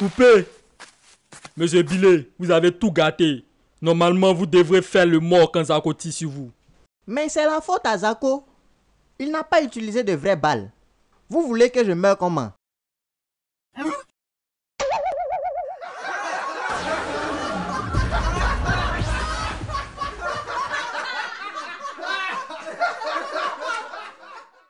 Coupé Monsieur Billet, vous avez tout gâté. Normalement, vous devrez faire le mort quand Zako tire sur vous. Mais c'est la faute à Zako. Il n'a pas utilisé de vraies balles. Vous voulez que je meure comment